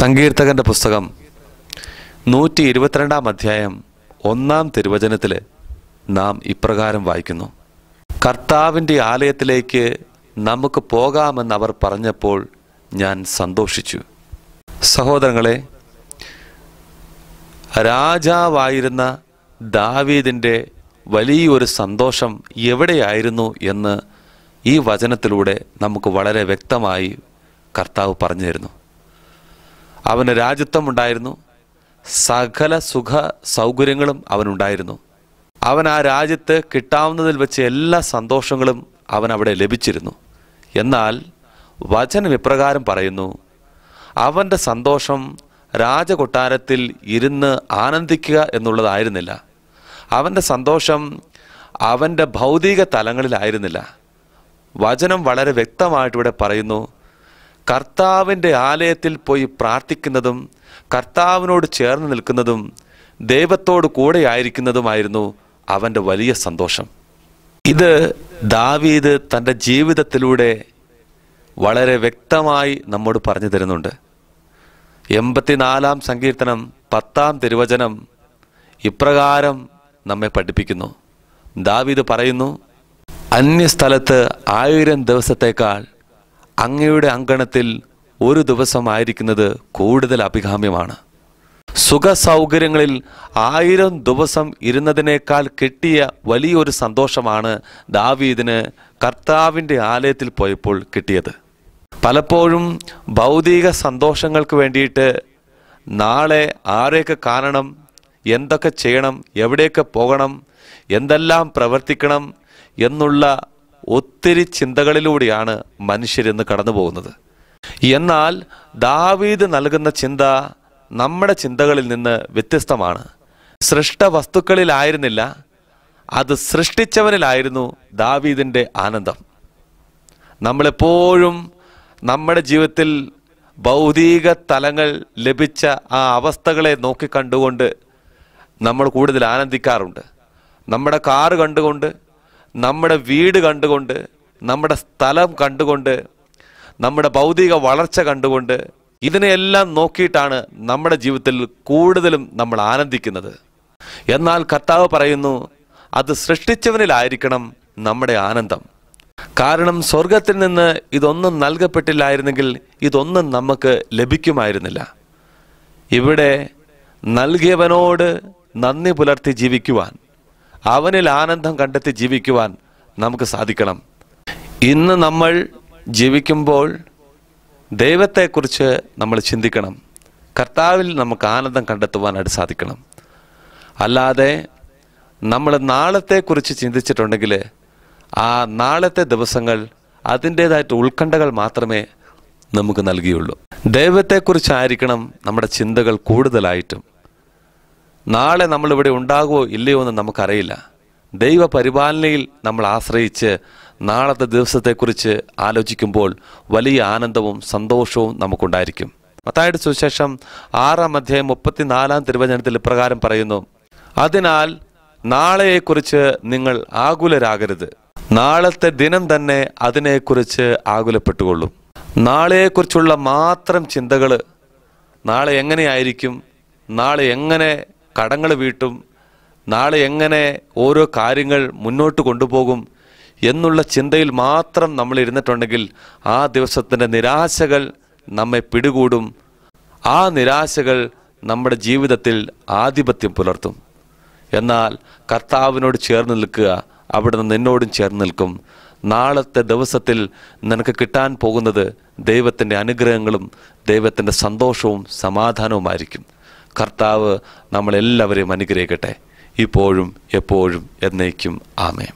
സങ്കീർത്തകൻ്റെ പുസ്തകം നൂറ്റി ഇരുപത്തിരണ്ടാം അധ്യായം ഒന്നാം തിരുവചനത്തിൽ നാം ഇപ്രകാരം വായിക്കുന്നു കർത്താവിൻ്റെ ആലയത്തിലേക്ക് നമുക്ക് പോകാമെന്ന് അവർ പറഞ്ഞപ്പോൾ ഞാൻ സന്തോഷിച്ചു സഹോദരങ്ങളെ രാജാവായിരുന്ന ദാവീദിൻ്റെ വലിയൊരു സന്തോഷം എവിടെയായിരുന്നു എന്ന് ഈ വചനത്തിലൂടെ നമുക്ക് വളരെ വ്യക്തമായി കർത്താവ് പറഞ്ഞു തരുന്നു അവന് രാജ്യത്വം ഉണ്ടായിരുന്നു സകല സുഖ സൗകര്യങ്ങളും അവനുണ്ടായിരുന്നു അവൻ ആ രാജ്യത്ത് കിട്ടാവുന്നതിൽ വെച്ച് എല്ലാ സന്തോഷങ്ങളും അവൻ അവിടെ ലഭിച്ചിരുന്നു എന്നാൽ വചനം ഇപ്രകാരം പറയുന്നു അവൻ്റെ സന്തോഷം രാജകൊട്ടാരത്തിൽ ഇരുന്ന് ആനന്ദിക്കുക എന്നുള്ളതായിരുന്നില്ല അവൻ്റെ സന്തോഷം അവൻ്റെ ഭൗതിക തലങ്ങളിലായിരുന്നില്ല വചനം വളരെ വ്യക്തമായിട്ടിവിടെ പറയുന്നു കർത്താവിൻ്റെ ആലയത്തിൽ പോയി പ്രാർത്ഥിക്കുന്നതും കർത്താവിനോട് ചേർന്ന് നിൽക്കുന്നതും ദൈവത്തോട് കൂടെ ആയിരിക്കുന്നതുമായിരുന്നു അവൻ്റെ വലിയ സന്തോഷം ഇത് ദാവീദ് തൻ്റെ ജീവിതത്തിലൂടെ വളരെ വ്യക്തമായി നമ്മോട് പറഞ്ഞു തരുന്നുണ്ട് എൺപത്തിനാലാം സങ്കീർത്തനം പത്താം തിരുവചനം ഇപ്രകാരം നമ്മെ പഠിപ്പിക്കുന്നു ദാവീദ് പറയുന്നു അന്യസ്ഥലത്ത് ആയിരം ദിവസത്തേക്കാൾ അങ്ങയുടെ അങ്കണത്തിൽ ഒരു ദിവസമായിരിക്കുന്നത് കൂടുതൽ അഭികാമ്യമാണ് സുഖ സൗകര്യങ്ങളിൽ ആയിരം ദിവസം ഇരുന്നതിനേക്കാൾ കിട്ടിയ വലിയൊരു സന്തോഷമാണ് ദാവീദിന് കർത്താവിൻ്റെ ആലയത്തിൽ പോയപ്പോൾ കിട്ടിയത് പലപ്പോഴും ഭൗതിക സന്തോഷങ്ങൾക്ക് വേണ്ടിയിട്ട് നാളെ ആരെയൊക്കെ കാണണം എന്തൊക്കെ ചെയ്യണം എവിടെയൊക്കെ പോകണം എന്തെല്ലാം പ്രവർത്തിക്കണം എന്നുള്ള ഒത്തിരി ചിന്തകളിലൂടെയാണ് ഇന്ന് കടന്നു പോകുന്നത് എന്നാൽ ദാവീദ് നൽകുന്ന ചിന്ത നമ്മുടെ ചിന്തകളിൽ നിന്ന് വ്യത്യസ്തമാണ് സൃഷ്ട വസ്തുക്കളിലായിരുന്നില്ല അത് സൃഷ്ടിച്ചവനിലായിരുന്നു ദാവീദിൻ്റെ ആനന്ദം നമ്മളെപ്പോഴും നമ്മുടെ ജീവിതത്തിൽ ഭൗതിക തലങ്ങൾ ലഭിച്ച ആ അവസ്ഥകളെ നോക്കിക്കണ്ടുകൊണ്ട് നമ്മൾ കൂടുതൽ ആനന്ദിക്കാറുണ്ട് നമ്മുടെ കാറ് കണ്ടുകൊണ്ട് നമ്മുടെ വീട് കണ്ടുകൊണ്ട് നമ്മുടെ സ്ഥലം കണ്ടുകൊണ്ട് നമ്മുടെ ഭൗതിക വളർച്ച കണ്ടുകൊണ്ട് ഇതിനെയെല്ലാം നോക്കിയിട്ടാണ് നമ്മുടെ ജീവിതത്തിൽ കൂടുതലും നമ്മൾ ആനന്ദിക്കുന്നത് എന്നാൽ കർത്താവ് പറയുന്നു അത് സൃഷ്ടിച്ചവനിലായിരിക്കണം നമ്മുടെ ആനന്ദം കാരണം സ്വർഗത്തിൽ നിന്ന് ഇതൊന്നും നൽകപ്പെട്ടില്ലായിരുന്നെങ്കിൽ ഇതൊന്നും നമുക്ക് ലഭിക്കുമായിരുന്നില്ല ഇവിടെ നൽകിയവനോട് നന്ദി പുലർത്തി ജീവിക്കുവാൻ അവനിൽ ആനന്ദം കണ്ടെത്തി ജീവിക്കുവാൻ നമുക്ക് സാധിക്കണം ഇന്ന് നമ്മൾ ജീവിക്കുമ്പോൾ ദൈവത്തെക്കുറിച്ച് നമ്മൾ ചിന്തിക്കണം കർത്താവിൽ നമുക്ക് ആനന്ദം കണ്ടെത്തുവാനായിട്ട് സാധിക്കണം അല്ലാതെ നമ്മൾ നാളത്തെക്കുറിച്ച് ചിന്തിച്ചിട്ടുണ്ടെങ്കിൽ ആ നാളത്തെ ദിവസങ്ങൾ അതിൻ്റേതായിട്ട് ഉത്കണ്ഠകൾ മാത്രമേ നമുക്ക് നൽകിയുള്ളൂ ദൈവത്തെക്കുറിച്ചായിരിക്കണം നമ്മുടെ ചിന്തകൾ കൂടുതലായിട്ടും നാളെ നമ്മളിവിടെ ഉണ്ടാകുമോ ഇല്ലയോ എന്ന് നമുക്കറിയില്ല ദൈവ പരിപാലനയിൽ നമ്മൾ ആശ്രയിച്ച് നാളത്തെ ദിവസത്തെക്കുറിച്ച് ആലോചിക്കുമ്പോൾ വലിയ ആനന്ദവും സന്തോഷവും നമുക്കുണ്ടായിരിക്കും മത്തായുടെ സുശേഷം ആറാം അധ്യായം മുപ്പത്തിനാലാം തിരുവചനത്തിൽ ഇപ്രകാരം പറയുന്നു അതിനാൽ നാളെയെക്കുറിച്ച് നിങ്ങൾ ആകുലരാകരുത് നാളത്തെ ദിനം തന്നെ അതിനെക്കുറിച്ച് ആകുലപ്പെട്ടുകൊള്ളും നാളെയെക്കുറിച്ചുള്ള മാത്രം ചിന്തകൾ നാളെ എങ്ങനെയായിരിക്കും നാളെ എങ്ങനെ കടങ്ങൾ വീട്ടും നാളെ എങ്ങനെ ഓരോ കാര്യങ്ങൾ മുന്നോട്ട് കൊണ്ടുപോകും എന്നുള്ള ചിന്തയിൽ മാത്രം നമ്മൾ ഇരുന്നിട്ടുണ്ടെങ്കിൽ ആ ദിവസത്തിൻ്റെ നിരാശകൾ നമ്മെ പിടികൂടും ആ നിരാശകൾ നമ്മുടെ ജീവിതത്തിൽ ആധിപത്യം പുലർത്തും എന്നാൽ കർത്താവിനോട് ചേർന്ന് നിൽക്കുക അവിടെ നിന്ന് നിന്നോടും ചേർന്ന് നിൽക്കും നാളത്തെ ദിവസത്തിൽ നിനക്ക് കിട്ടാൻ പോകുന്നത് ദൈവത്തിൻ്റെ അനുഗ്രഹങ്ങളും ദൈവത്തിൻ്റെ സന്തോഷവും സമാധാനവുമായിരിക്കും കർത്താവ് നമ്മളെല്ലാവരെയും അനുഗ്രഹിക്കട്ടെ ഇപ്പോഴും എപ്പോഴും എന്നേക്കും ആമേ